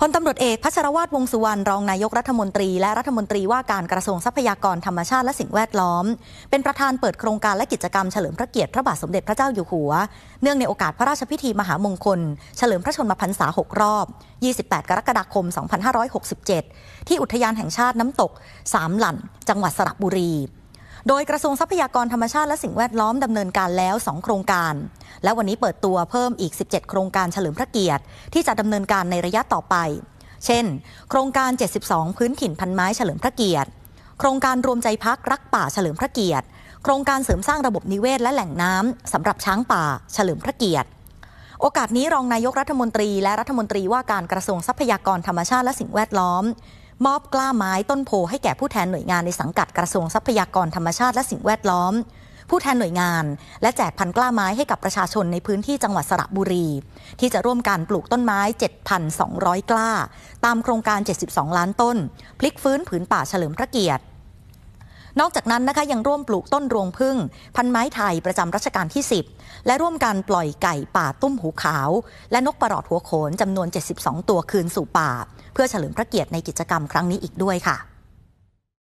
พลตำรวจเอกพัชรวาทวงสุวรรณรองนายกรัฐมนตรีและรัฐมนตรีว่าการกระทรวงทรัพยากรธรรมชาติและสิ่งแวดล้อม เป็นประธานเปิดโครงการและกิจกรรมเฉลิมพระเกียรติพระบาทสมเด็จพระเจ้าอยู่หัว เนื่องในโอกาสพระราชพิธีมหามงคล เฉลิมพระชนมพรรษา 6 รอบ 28 กรกฎาคม 2567 ที่อุทยานแห่งชาติน้ำตกสามหลั่น จังหวัดสระบุรีโดยกระทรวงทรัพยากรธรรมชาติและสิ่งแวดล้อมดำเนินการแล้ว 2 โครงการ และวันนี้เปิดตัวเพิ่มอีก 17 โครงการเฉลิมพระเกียรติ ที่จะดำเนินการในระยะต่อไป เช่น โครงการ 72 พื้นถิ่นพันไม้เฉลิมพระเกียรติ โครงการรวมใจพักรักป่า เฉลิมพระเกียรติ โครงการเสริมสร้างระบบนิเวศและแหล่งน้ำสำหรับช้างป่าเฉลิมพระเกียรติ โอกาสนี้รองนายกรัฐมนตรีและรัฐมนตรีว่าการกระทรวงทรัพยากรธรรมชาติและสิ่งแวดล้อมมอบกล้าไม้ต้นโพให้แก่ผู้แทนหน่วยงานในสังกัดกระทรวงทรัพยากรธรรมชาติและสิ่งแวดล้อม ผู้แทนหน่วยงาน และแจกพันกล้าไม้ให้กับประชาชนในพื้นที่จังหวัดสระบุรี ที่จะร่วมการปลูกต้นไม้ 7,200 กล้า ตามโครงการ 72 ล้านต้น พลิกฟื้นผืนป่าเฉลิมพระเกียรตินอกจากนั้นนะคะยังร่วมปลูกต้นรวงพึ่ง พันไม้ไทยประจำรัชกาลที่ 10 และร่วมกันปล่อยไก่ป่าตุ้มหูขาวและนกประหลอดหัวโขนจำนวน 72 ตัวคืนสู่ป่า เพื่อเฉลิมพระเกียรติในกิจกรรมครั้งนี้อีกด้วยค่ะ